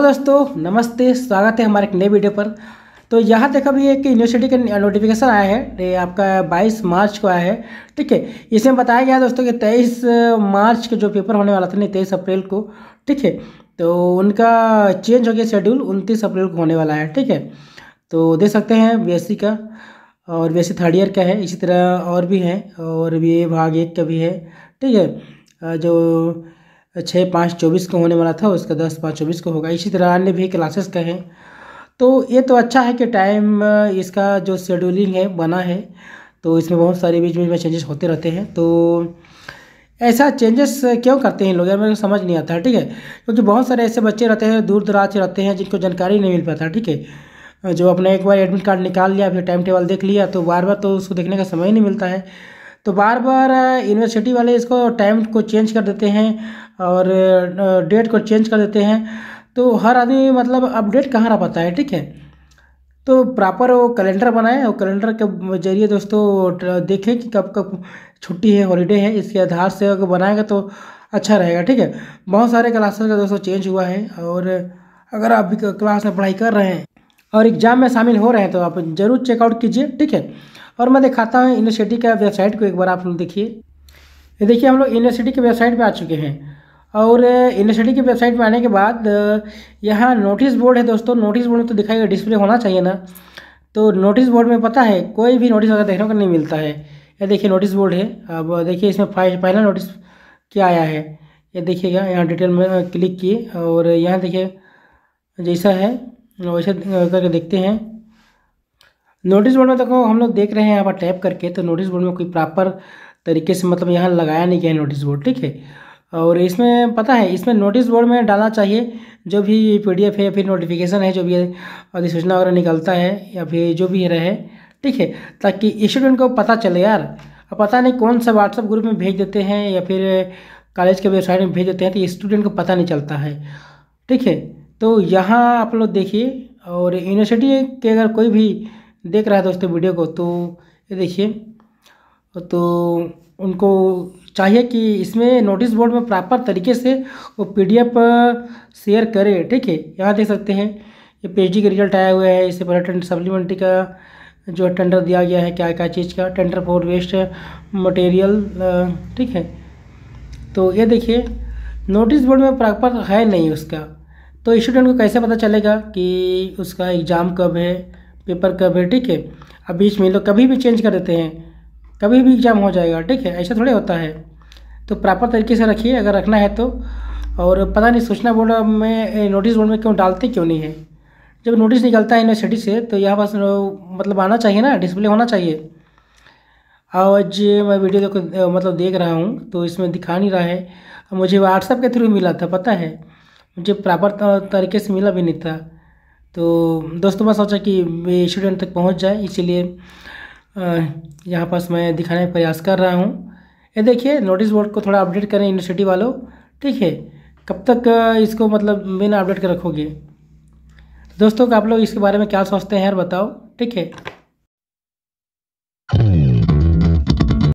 तो दोस्तों नमस्ते स्वागत है हमारे एक नए वीडियो पर तो यहाँ तक अभी एक यूनिवर्सिटी का नोटिफिकेशन आया है आपका 22 मार्च को आया है ठीक है इसमें बताया गया है दोस्तों कि 23 मार्च का जो पेपर होने वाला था नहीं तेईस अप्रैल को ठीक है तो उनका चेंज हो गया शेड्यूल उनतीस अप्रैल को होने वाला है ठीक है तो दे सकते हैं बी का और बी थर्ड ईयर का है इसी तरह और भी हैं और भी भाग एक का भी है ठीक है जो छः पाँच चौबीस को होने वाला था उसका दस पाँच चौबीस को होगा इसी तरह अन्य भी क्लासेस का है तो ये तो अच्छा है कि टाइम इसका जो शेड्यूलिंग है बना है तो इसमें बहुत सारे बीच बीच में चेंजेस होते रहते हैं तो ऐसा चेंजेस क्यों करते हैं लोग यार मेरे को समझ नहीं आता ठीक है क्योंकि बहुत सारे ऐसे बच्चे रहते हैं दूर दराज रहते हैं जिनको जानकारी नहीं मिल पाता ठीक है जो अपने एक बार एडमिट कार्ड निकाल लिया फिर टाइम टेबल देख लिया तो बार बार तो उसको देखने का समय ही नहीं मिलता है तो बार बार यूनिवर्सिटी वाले इसको टाइम को चेंज कर देते हैं और डेट को चेंज कर देते हैं तो हर आदमी मतलब अपडेट कहाँ रह पाता है ठीक है तो प्रॉपर वो कैलेंडर बनाएं और कैलेंडर के जरिए दोस्तों देखें कि कब कब छुट्टी है हॉलीडे है इसके आधार से अगर बनाएगा तो अच्छा रहेगा ठीक है बहुत सारे क्लासेस का दोस्तों चेंज हुआ है और अगर आप भी क्लास में पढ़ाई कर रहे हैं और एग्ज़ाम में शामिल हो रहे हैं तो आप ज़रूर चेकआउट कीजिए ठीक है और मैं दिखाता हूँ यूनिवर्सिटी का वेबसाइट को एक बार आप लोग देखिए ये देखिए हम लोग यूनिवर्सिटी की वेबसाइट पर आ चुके हैं और यूनिवर्सिटी की वेबसाइट में आने के बाद यहाँ नोटिस बोर्ड है दोस्तों नोटिस बोर्ड में तो दिखाई डिस्प्ले होना चाहिए ना तो नोटिस बोर्ड में पता है कोई भी नोटिस वगैरह देखने को नहीं मिलता है ये देखिए नोटिस बोर्ड है अब देखिए इसमें पहला नोटिस क्या आया है ये देखिएगा यहाँ डिटेल में क्लिक किए और यहाँ देखिए जैसा है वैसे करके देखते हैं नोटिस बोर्ड में देखो हम लोग देख रहे हैं यहाँ पर टैप करके तो नोटिस बोर्ड में कोई प्रॉपर तरीके से मतलब यहाँ लगाया नहीं गया है नोटिस बोर्ड ठीक है और इसमें पता है इसमें नोटिस बोर्ड में डालना चाहिए जो भी पीडीएफ है फिर नोटिफिकेशन है जो भी अधिसूचना वगैरह निकलता है या फिर जो भी रहे ठीक है ताकि स्टूडेंट को पता चले यार अब पता नहीं कौन सा व्हाट्सअप ग्रुप में भेज देते हैं या फिर कॉलेज के वेबसाइट में भेज देते हैं तो स्टूडेंट को पता नहीं चलता है ठीक है तो यहाँ आप लोग देखिए और यूनिवर्सिटी के अगर कोई भी देख रहा है दोस्तों वीडियो को तो ये देखिए तो उनको चाहिए कि इसमें नोटिस बोर्ड में प्रॉपर तरीके से वो पीडीएफ शेयर करें ठीक है यहाँ देख सकते हैं ये पीएचडी का रिजल्ट आया हुआ है इससे पहले सप्लीमेंट्री का जो टेंडर दिया गया है क्या क्या चीज़ का टेंडर फॉर वेस्ट मटेरियल ठीक है तो ये देखिए नोटिस बोर्ड में प्रॉपर है नहीं उसका तो स्टूडेंट को कैसे पता चलेगा कि उसका एग्ज़ाम कब है पेपर कब है ठीक है अब बीच में लोग कभी भी चेंज कर देते हैं कभी भी एग्ज़ाम हो जाएगा ठीक है ऐसा थोड़ी होता है तो प्रॉपर तरीके से रखिए अगर रखना है तो और पता नहीं सूचना बोर्ड में नोटिस बोर्ड में क्यों डालते क्यों नहीं है जब नोटिस निकलता है यूनिवर्सिटी से तो यहाँ पास मतलब आना चाहिए ना डिस्प्ले होना चाहिए आज मैं वीडियो देखो मतलब देख रहा हूँ तो इसमें दिखा नहीं रहा है मुझे व्हाट्सअप के थ्रू मिला था पता है मुझे प्रॉपर तरीके से मिला भी नहीं था तो दोस्तों मैं सोचा कि स्टूडेंट तक पहुँच जाए इसीलिए यहाँ पास मैं दिखाने का प्रयास कर रहा हूँ ये देखिए नोटिस बोर्ड को थोड़ा अपडेट करें यूनिवर्सिटी वालों ठीक है कब तक इसको मतलब बिना अपडेट कर रखोगे दोस्तों आप लोग इसके बारे में क्या सोचते हैं यार बताओ ठीक है